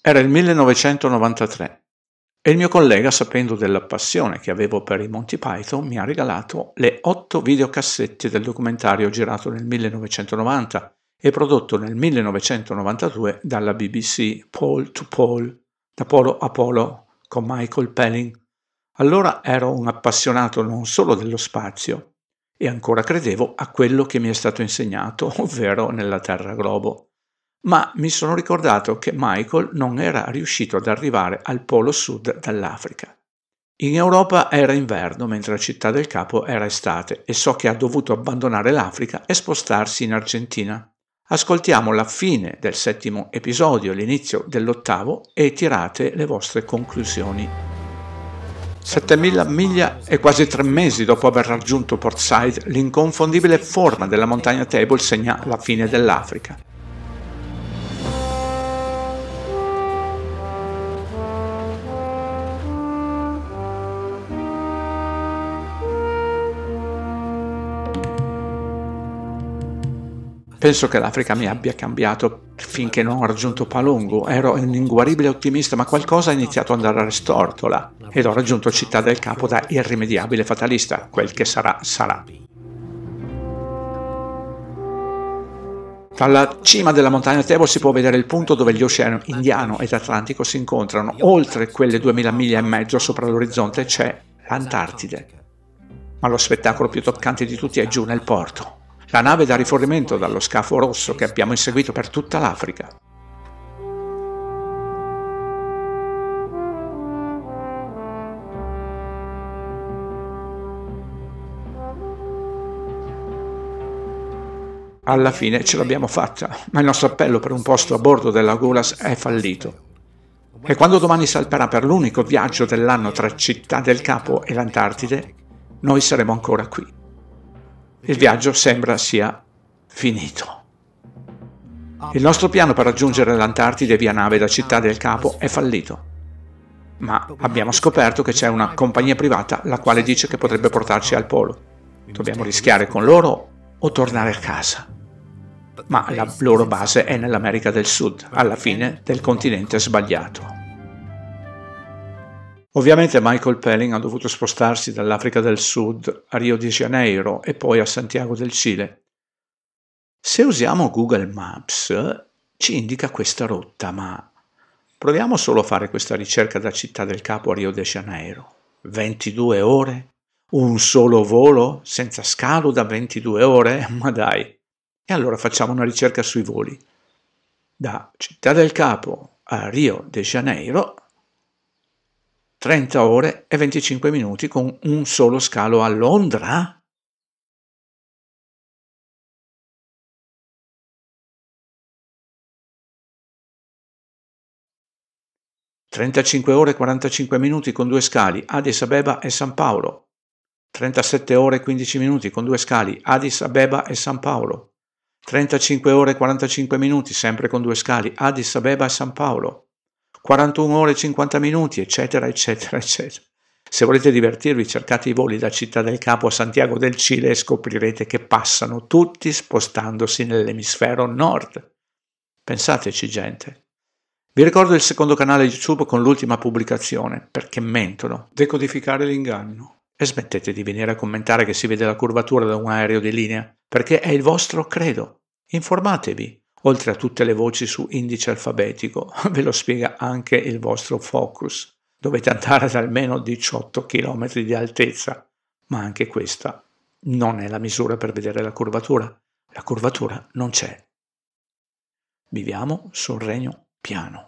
Era il 1993 e il mio collega, sapendo della passione che avevo per i Monty Python, mi ha regalato le otto videocassette del documentario girato nel 1990 e prodotto nel 1992 dalla BBC Paul to Paul, da Polo a Polo, con Michael Pelling. Allora ero un appassionato non solo dello spazio, e ancora credevo a quello che mi è stato insegnato, ovvero nella Terra Globo ma mi sono ricordato che Michael non era riuscito ad arrivare al polo sud dall'Africa. In Europa era inverno mentre la città del capo era estate e so che ha dovuto abbandonare l'Africa e spostarsi in Argentina. Ascoltiamo la fine del settimo episodio, l'inizio dell'ottavo e tirate le vostre conclusioni. 7000 miglia e quasi tre mesi dopo aver raggiunto Portside, l'inconfondibile forma della montagna Table segna la fine dell'Africa. Penso che l'Africa mi abbia cambiato finché non ho raggiunto Palongo. Ero un inguaribile ottimista, ma qualcosa ha iniziato ad andare storto là. Ed ho raggiunto Città del Capo da irrimediabile fatalista. Quel che sarà, sarà. Dalla cima della montagna Tebo si può vedere il punto dove gli oceani Indiano ed Atlantico si incontrano. Oltre quelle 2000 miglia e mezzo sopra l'orizzonte c'è l'Antartide. Ma lo spettacolo più toccante di tutti è giù nel porto la nave da rifornimento dallo scafo rosso che abbiamo inseguito per tutta l'Africa. Alla fine ce l'abbiamo fatta, ma il nostro appello per un posto a bordo della Golas è fallito. E quando domani salperà per l'unico viaggio dell'anno tra Città del Capo e l'Antartide, noi saremo ancora qui il viaggio sembra sia finito. Il nostro piano per raggiungere l'Antartide via nave da Città del Capo è fallito. Ma abbiamo scoperto che c'è una compagnia privata la quale dice che potrebbe portarci al polo. Dobbiamo rischiare con loro o tornare a casa. Ma la loro base è nell'America del Sud, alla fine del continente sbagliato. Ovviamente Michael Pelling ha dovuto spostarsi dall'Africa del Sud a Rio de Janeiro e poi a Santiago del Cile. Se usiamo Google Maps ci indica questa rotta, ma proviamo solo a fare questa ricerca da Città del Capo a Rio de Janeiro. 22 ore? Un solo volo? Senza scalo da 22 ore? Ma dai! E allora facciamo una ricerca sui voli. Da Città del Capo a Rio de Janeiro 30 ore e 25 minuti con un solo scalo a Londra? Trentacinque ore e 45 minuti con due scali Addis Abeba e San Paolo. 37 ore e 15 minuti con due scali Addis Abeba e San Paolo. 35 ore e 45 minuti sempre con due scali Addis Abeba e San Paolo. 41 ore e 50 minuti, eccetera, eccetera, eccetera. Se volete divertirvi, cercate i voli da Città del Capo a Santiago del Cile e scoprirete che passano tutti spostandosi nell'emisfero nord. Pensateci, gente. Vi ricordo il secondo canale YouTube con l'ultima pubblicazione, perché mentono. Decodificare l'inganno. E smettete di venire a commentare che si vede la curvatura da un aereo di linea, perché è il vostro credo. Informatevi, oltre a tutte le voci su indice alfabetico, ve lo spiega anche il vostro focus. Dovete andare ad almeno 18 km di altezza, ma anche questa non è la misura per vedere la curvatura. La curvatura non c'è. Viviamo sul regno piano.